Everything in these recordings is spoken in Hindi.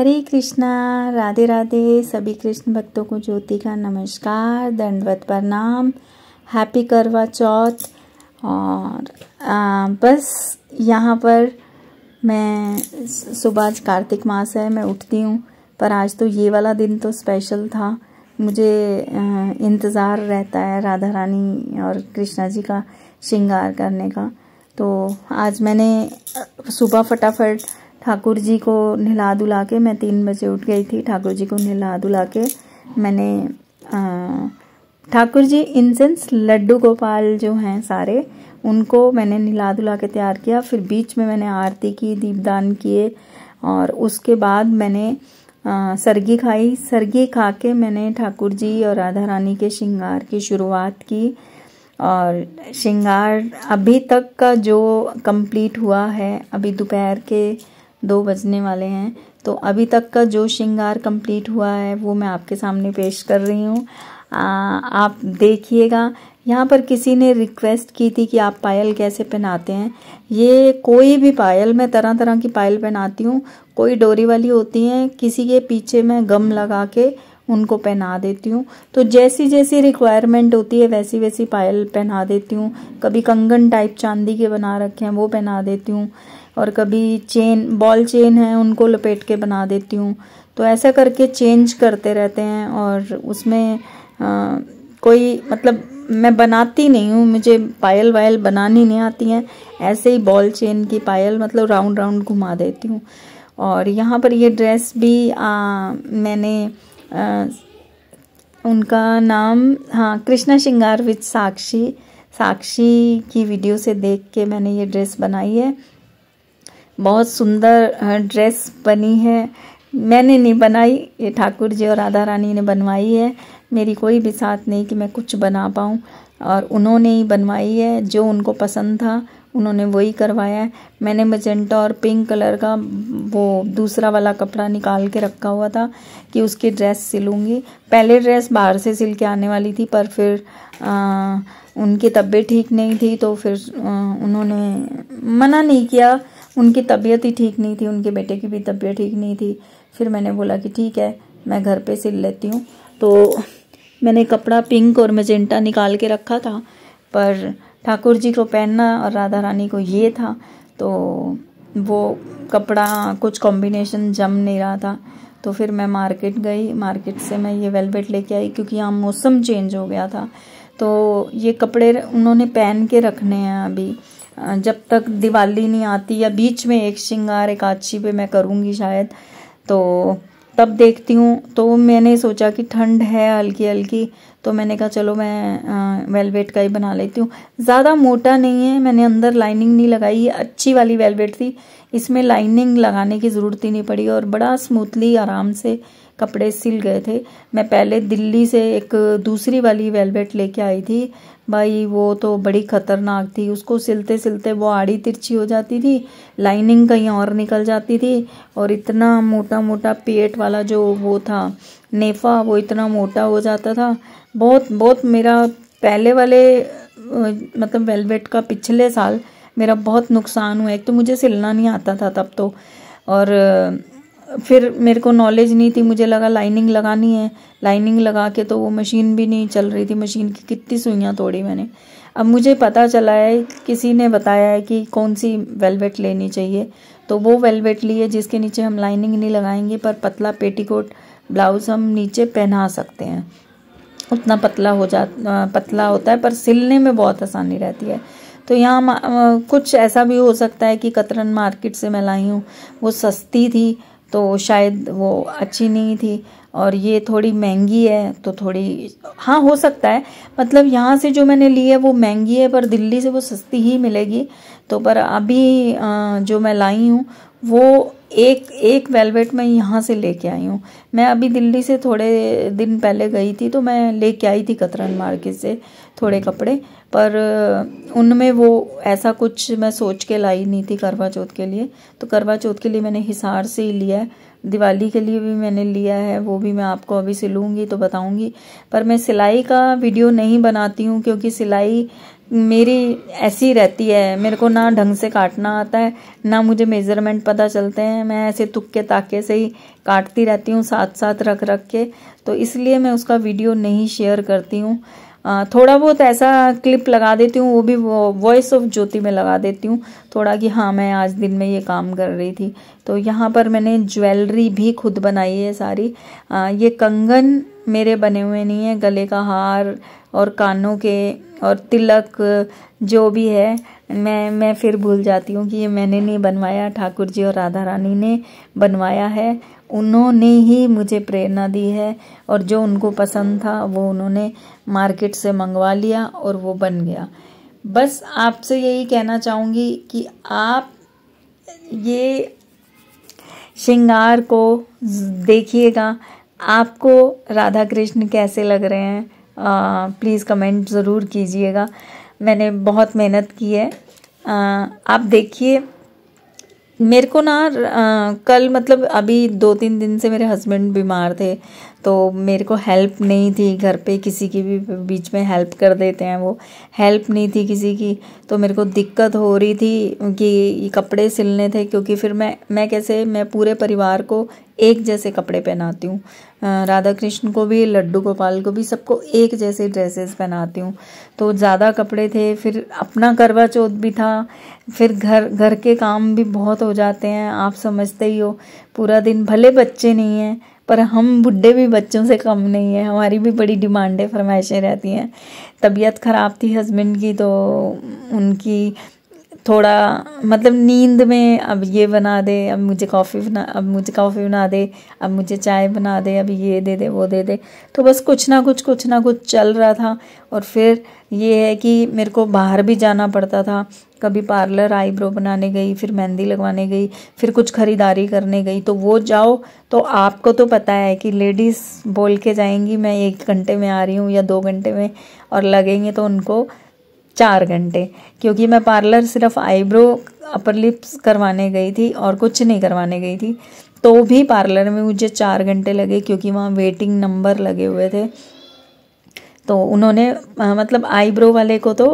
हरे कृष्णा राधे राधे सभी कृष्ण भक्तों को ज्योति का नमस्कार दंडवत प्रणाम हैप्पी करवा चौथ और आ, बस यहाँ पर मैं सुबह आज कार्तिक मास है मैं उठती हूँ पर आज तो ये वाला दिन तो स्पेशल था मुझे इंतज़ार रहता है राधा रानी और कृष्णा जी का श्रृंगार करने का तो आज मैंने सुबह फटाफट ठाकुर जी को नहला दुला के मैं तीन बजे उठ गई थी ठाकुर जी को नहला दुला के मैंने ठाकुर जी इन सेंस लड्डू गोपाल जो हैं सारे उनको मैंने नहला दुला के तैयार किया फिर बीच में मैंने आरती की दीपदान किए और उसके बाद मैंने आ, सरगी खाई सरगी खा के मैंने ठाकुर जी और राधा रानी के श्रृंगार की शुरुआत की और श्रृंगार अभी तक का जो कंप्लीट हुआ है अभी दोपहर के दो बजने वाले हैं तो अभी तक का जो श्रृंगार कंप्लीट हुआ है वो मैं आपके सामने पेश कर रही हूँ आप देखिएगा यहाँ पर किसी ने रिक्वेस्ट की थी कि आप पायल कैसे पहनाते हैं ये कोई भी पायल मैं तरह तरह की पायल पहनाती हूँ कोई डोरी वाली होती हैं किसी के पीछे मैं गम लगा के उनको पहना देती हूँ तो जैसी जैसी रिक्वायरमेंट होती है वैसी वैसी पायल पहना देती हूँ कभी कंगन टाइप चांदी के बना रखे हैं वो पहना देती हूँ और कभी चेन बॉल चेन है उनको लपेट के बना देती हूँ तो ऐसा करके चेंज करते रहते हैं और उसमें आ, कोई मतलब मैं बनाती नहीं हूँ मुझे पायल वायल बनानी नहीं आती हैं ऐसे ही बॉल चेन की पायल मतलब राउंड राउंड घुमा देती हूँ और यहाँ पर ये ड्रेस भी आ, मैंने आ, उनका नाम हाँ कृष्णा श्रृंगार विद साक्षी साक्षी की वीडियो से देख के मैंने ये ड्रेस बनाई है बहुत सुंदर ड्रेस बनी है मैंने नहीं बनाई ये ठाकुर जी और राधा रानी ने बनवाई है मेरी कोई भी साथ नहीं कि मैं कुछ बना पाऊँ और उन्होंने ही बनवाई है जो उनको पसंद था उन्होंने वही करवाया है मैंने मजेंटा और पिंक कलर का वो दूसरा वाला कपड़ा निकाल के रखा हुआ था कि उसकी ड्रेस सिलूँगी पहले ड्रेस बाहर से सिल के आने वाली थी पर फिर आ, उनकी तबीयत ठीक नहीं थी तो फिर आ, उन्होंने मना नहीं किया उनकी तबीयत ही ठीक नहीं थी उनके बेटे की भी तबीयत ठीक नहीं थी फिर मैंने बोला कि ठीक है मैं घर पे सिल लेती हूँ तो मैंने कपड़ा पिंक और मजेंटा निकाल के रखा था पर ठाकुर जी को पहनना और राधा रानी को ये था तो वो कपड़ा कुछ कॉम्बिनेशन जम नहीं रहा था तो फिर मैं मार्केट गई मार्केट से मैं ये वेलवेट लेके आई क्योंकि यहाँ मौसम चेंज हो गया था तो ये कपड़े उन्होंने पहन के रखने हैं अभी जब तक दिवाली नहीं आती या बीच में एक श्रृंगार आची पे मैं करूँगी शायद तो तब देखती हूँ तो मैंने सोचा कि ठंड है हल्की हल्की तो मैंने कहा चलो मैं वेलवेट का ही बना लेती हूँ ज़्यादा मोटा नहीं है मैंने अंदर लाइनिंग नहीं लगाई अच्छी वाली वेलवेट थी इसमें लाइनिंग लगाने की ज़रूरत ही नहीं पड़ी और बड़ा स्मूथली आराम से कपड़े सिल गए थे मैं पहले दिल्ली से एक दूसरी वाली वेलवेट लेके आई थी भाई वो तो बड़ी खतरनाक थी उसको सिलते सिलते वो आड़ी तिरछी हो जाती थी लाइनिंग कहीं और निकल जाती थी और इतना मोटा मोटा पेट वाला जो वो था नेफा वो इतना मोटा हो जाता था बहुत बहुत मेरा पहले वाले मतलब वेलवेट का पिछले साल मेरा बहुत नुकसान हुआ एक तो मुझे सिलना नहीं आता था तब तो और फिर मेरे को नॉलेज नहीं थी मुझे लगा लाइनिंग लगानी है लाइनिंग लगा के तो वो मशीन भी नहीं चल रही थी मशीन की कितनी सुइयाँ तोड़ी मैंने अब मुझे पता चला है किसी ने बताया है कि कौन सी वेलवेट लेनी चाहिए तो वो वेलवेट लिए जिसके नीचे हम लाइनिंग नहीं लगाएंगे पर पतला पेटीकोट ब्लाउज़ हम नीचे पहना सकते हैं उतना पतला हो जा पतला होता है पर सिलने में बहुत आसानी रहती है तो यहाँ कुछ ऐसा भी हो सकता है कि कतरन मार्केट से मैं लाई हूँ वो सस्ती थी तो शायद वो अच्छी नहीं थी और ये थोड़ी महंगी है तो थोड़ी हाँ हो सकता है मतलब यहाँ से जो मैंने ली है वो महंगी है पर दिल्ली से वो सस्ती ही मिलेगी तो पर अभी जो मैं लाई हूँ वो एक एक वेलवेट मैं यहाँ से लेके आई हूँ मैं अभी दिल्ली से थोड़े दिन पहले गई थी तो मैं लेके आई थी कतरन मार्केट से थोड़े हम्म। कपड़े पर उनमें वो ऐसा कुछ मैं सोच के लाई नहीं थी करवा चौथ के लिए तो करवा चौथ के लिए मैंने हिसार से ही लिया है दिवाली के लिए भी मैंने लिया है वो भी मैं आपको अभी सिलूंगी तो बताऊँगी पर मैं सिलाई का वीडियो नहीं बनाती हूँ क्योंकि सिलाई मेरी ऐसी रहती है मेरे को ना ढंग से काटना आता है ना मुझे मेज़रमेंट पता चलते हैं मैं ऐसे तुक्के ताके से ही काटती रहती हूँ साथ साथ रख रख के तो इसलिए मैं उसका वीडियो नहीं शेयर करती हूँ थोड़ा बहुत ऐसा क्लिप लगा देती हूँ वो भी वॉइस ऑफ ज्योति में लगा देती हूँ थोड़ा कि हाँ मैं आज दिन में ये काम कर रही थी तो यहाँ पर मैंने ज्वेलरी भी खुद बनाई है सारी आ, ये कंगन मेरे बने हुए नहीं है गले का हार और कानों के और तिलक जो भी है मैं मैं फिर भूल जाती हूँ कि ये मैंने नहीं बनवाया ठाकुर जी और राधा रानी ने बनवाया है उन्होंने ही मुझे प्रेरणा दी है और जो उनको पसंद था वो उन्होंने मार्केट से मंगवा लिया और वो बन गया बस आपसे यही कहना चाहूँगी कि आप ये श्रृंगार को देखिएगा आपको राधा कृष्ण कैसे लग रहे हैं प्लीज़ कमेंट ज़रूर कीजिएगा मैंने बहुत मेहनत की है आ, आप देखिए मेरे को ना आ, कल मतलब अभी दो तीन दिन से मेरे हस्बैंड बीमार थे तो मेरे को हेल्प नहीं थी घर पे किसी की भी बीच में हेल्प कर देते हैं वो हेल्प नहीं थी किसी की तो मेरे को दिक्कत हो रही थी कि कपड़े सिलने थे क्योंकि फिर मैं मैं कैसे मैं पूरे परिवार को एक जैसे कपड़े पहनाती हूँ राधा कृष्ण को भी लड्डू गोपाल को भी सबको एक जैसे ड्रेसेस पहनाती हूँ तो ज़्यादा कपड़े थे फिर अपना करवा चौथ भी था फिर घर घर के काम भी बहुत हो जाते हैं आप समझते ही हो पूरा दिन भले बच्चे नहीं हैं पर हम बुढ़े भी बच्चों से कम नहीं है हमारी भी बड़ी डिमांडें फरमाइशें रहती हैं तबीयत ख़राब थी हस्बैंड की तो उनकी थोड़ा मतलब नींद में अब ये बना दे अब मुझे कॉफ़ी बना अब मुझे कॉफ़ी बना दे अब मुझे चाय बना दे अब ये दे दे वो दे दे तो बस कुछ ना कुछ कुछ ना कुछ चल रहा था और फिर ये है कि मेरे को बाहर भी जाना पड़ता था कभी पार्लर आईब्रो बनाने गई फिर मेहंदी लगवाने गई फिर कुछ ख़रीदारी करने गई तो वो जाओ तो आपको तो पता है कि लेडीज़ बोल के जाएंगी मैं एक घंटे में आ रही हूँ या दो घंटे में और लगेंगे तो उनको चार घंटे क्योंकि मैं पार्लर सिर्फ आईब्रो अपर लिप्स करवाने गई थी और कुछ नहीं करवाने गई थी तो भी पार्लर में मुझे चार घंटे लगे क्योंकि वहाँ वेटिंग नंबर लगे हुए थे तो उन्होंने आ, मतलब आईब्रो वाले को तो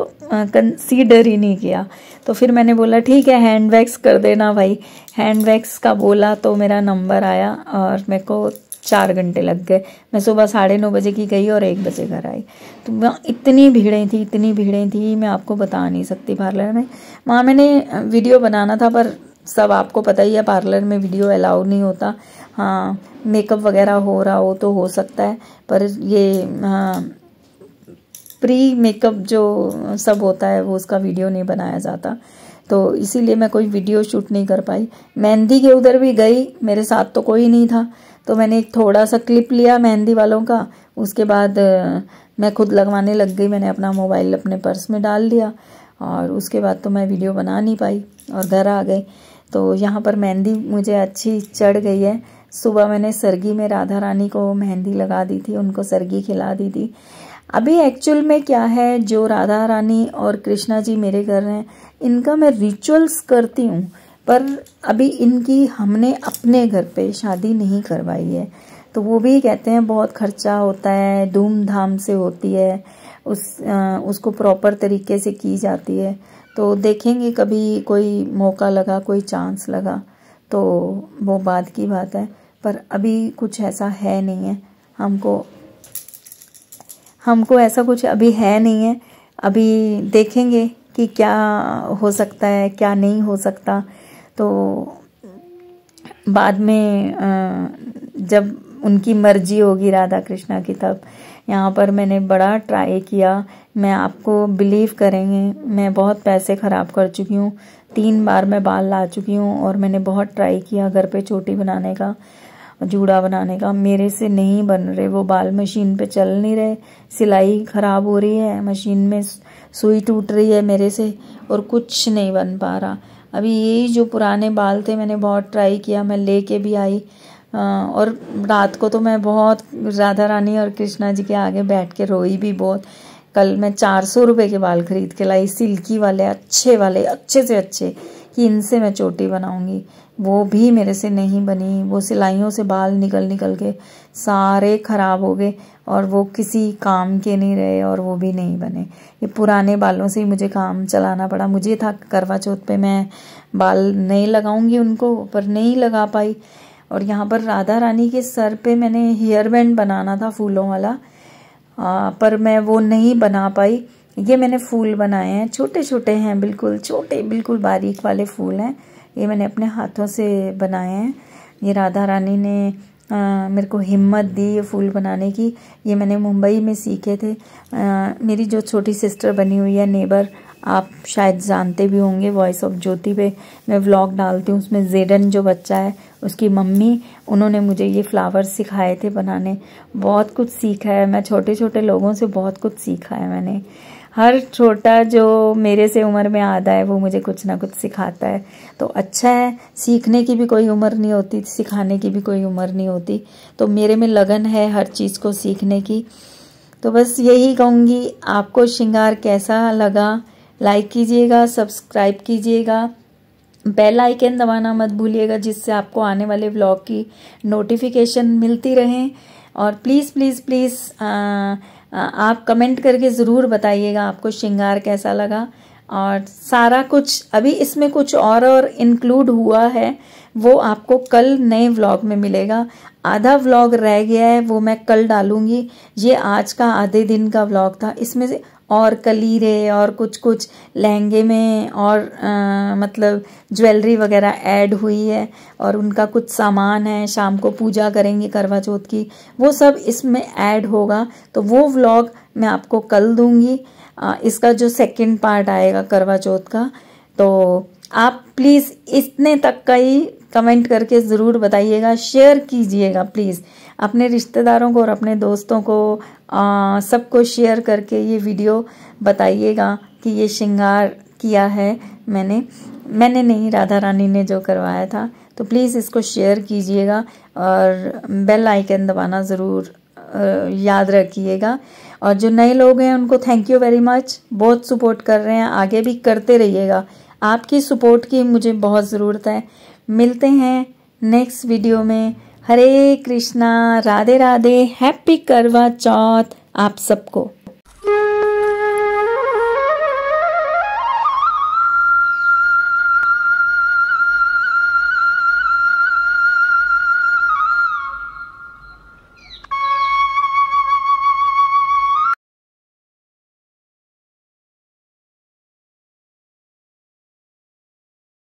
कंसीडर ही नहीं किया तो फिर मैंने बोला ठीक है हैंड वैक्स कर देना भाई हैंड वैक्स का बोला तो मेरा नंबर आया और मेरे को चार घंटे लग गए मैं सुबह साढ़े नौ बजे की गई और एक बजे घर आई तो वहाँ इतनी भीड़ें थी इतनी भीड़ें थी मैं आपको बता नहीं सकती पार्लर में वहाँ मैंने वीडियो बनाना था पर सब आपको पता ही है पार्लर में वीडियो अलाउ नहीं होता हाँ मेकअप वगैरह हो रहा हो तो हो सकता है पर ये हाँ प्री मेकअप जो सब होता है वो उसका वीडियो नहीं बनाया जाता तो इसीलिए मैं कोई वीडियो शूट नहीं कर पाई मेहंदी के उधर भी गई मेरे साथ तो कोई नहीं था तो मैंने एक थोड़ा सा क्लिप लिया मेहंदी वालों का उसके बाद मैं खुद लगवाने लग गई मैंने अपना मोबाइल अपने पर्स में डाल दिया और उसके बाद तो मैं वीडियो बना नहीं पाई और घर आ गई तो यहाँ पर मेहंदी मुझे अच्छी चढ़ गई है सुबह मैंने सरगी में राधा रानी को मेहंदी लगा दी थी उनको सरगी खिला दी थी अभी एक्चुअल में क्या है जो राधा रानी और कृष्णा जी मेरे घर हैं इनका मैं रिचुअल्स करती हूँ पर अभी इनकी हमने अपने घर पे शादी नहीं करवाई है तो वो भी कहते हैं बहुत खर्चा होता है धूमधाम से होती है उस आ, उसको प्रॉपर तरीके से की जाती है तो देखेंगे कभी कोई मौका लगा कोई चांस लगा तो वो बाद की बात है पर अभी कुछ ऐसा है नहीं है हमको हमको ऐसा कुछ अभी है नहीं है अभी देखेंगे कि क्या हो सकता है क्या नहीं हो सकता तो बाद में जब उनकी मर्जी होगी राधा कृष्णा की तब यहाँ पर मैंने बड़ा ट्राई किया मैं आपको बिलीव करेंगे मैं बहुत पैसे ख़राब कर चुकी हूँ तीन बार मैं बाल ला चुकी हूँ और मैंने बहुत ट्राई किया घर पे चोटी बनाने का जूड़ा बनाने का मेरे से नहीं बन रहे वो बाल मशीन पे चल नहीं रहे सिलाई ख़राब हो रही है मशीन में सुई टूट रही है मेरे से और कुछ नहीं बन पा रहा अभी यही जो पुराने बाल थे मैंने बहुत ट्राई किया मैं लेके भी आई और रात को तो मैं बहुत राधा रानी और कृष्णा जी के आगे बैठ के रोई भी बहुत कल मैं चार सौ रुपये के बाल खरीद के लाई सिल्की वाले अच्छे वाले अच्छे से अच्छे कि इनसे मैं चोटी बनाऊंगी वो भी मेरे से नहीं बनी वो सिलाइयों से बाल निकल निकल के सारे ख़राब हो गए और वो किसी काम के नहीं रहे और वो भी नहीं बने ये पुराने बालों से ही मुझे काम चलाना पड़ा मुझे था करवा चौथ पे मैं बाल नहीं लगाऊंगी उनको पर नहीं लगा पाई और यहाँ पर राधा रानी के सर पे मैंने हेयर बैंड बनाना था फूलों वाला आ, पर मैं वो नहीं बना पाई ये मैंने फूल बनाए हैं छोटे छोटे हैं बिल्कुल छोटे बिल्कुल बारीक वाले फूल हैं ये मैंने अपने हाथों से बनाए हैं ये राधा रानी ने आ, मेरे को हिम्मत दी ये फूल बनाने की ये मैंने मुंबई में सीखे थे आ, मेरी जो छोटी सिस्टर बनी हुई है नेबर आप शायद जानते भी होंगे वॉइस ऑफ ज्योति पे मैं व्लॉग डालती हूँ उसमें जेडन जो बच्चा है उसकी मम्मी उन्होंने मुझे ये फ्लावर्स सिखाए थे बनाने बहुत कुछ सीखा है मैं छोटे छोटे लोगों से बहुत कुछ सीखा है मैंने हर छोटा जो मेरे से उम्र में आता है वो मुझे कुछ ना कुछ सिखाता है तो अच्छा है सीखने की भी कोई उम्र नहीं होती सिखाने की भी कोई उम्र नहीं होती तो मेरे में लगन है हर चीज़ को सीखने की तो बस यही कहूँगी आपको श्रृंगार कैसा लगा लाइक कीजिएगा सब्सक्राइब कीजिएगा बेल आइकन दबाना मत भूलिएगा जिससे आपको आने वाले ब्लॉग की नोटिफिकेशन मिलती रहें और प्लीज़ प्लीज़ प्लीज़ आप कमेंट करके ज़रूर बताइएगा आपको श्रृंगार कैसा लगा और सारा कुछ अभी इसमें कुछ और और इंक्लूड हुआ है वो आपको कल नए व्लॉग में मिलेगा आधा व्लॉग रह गया है वो मैं कल डालूंगी ये आज का आधे दिन का व्लॉग था इसमें से और कलीरे और कुछ कुछ लहंगे में और आ, मतलब ज्वेलरी वगैरह ऐड हुई है और उनका कुछ सामान है शाम को पूजा करेंगे करवा चौथ की वो सब इसमें ऐड होगा तो वो व्लॉग मैं आपको कल दूंगी आ, इसका जो सेकंड पार्ट आएगा करवा चौथ का तो आप प्लीज़ इतने तक का ही कमेंट करके ज़रूर बताइएगा शेयर कीजिएगा प्लीज़ अपने रिश्तेदारों को और अपने दोस्तों को सबको शेयर करके ये वीडियो बताइएगा कि ये श्रृंगार किया है मैंने मैंने नहीं राधा रानी ने जो करवाया था तो प्लीज़ इसको शेयर कीजिएगा और बेल आइकन दबाना ज़रूर याद रखिएगा और जो नए लोग हैं उनको थैंक यू वेरी मच बहुत सपोर्ट कर रहे हैं आगे भी करते रहिएगा आपकी सपोर्ट की मुझे बहुत ज़रूरत है मिलते हैं नेक्स्ट वीडियो में हरे कृष्णा राधे राधे हैप्पी करवा चौथ आप सबको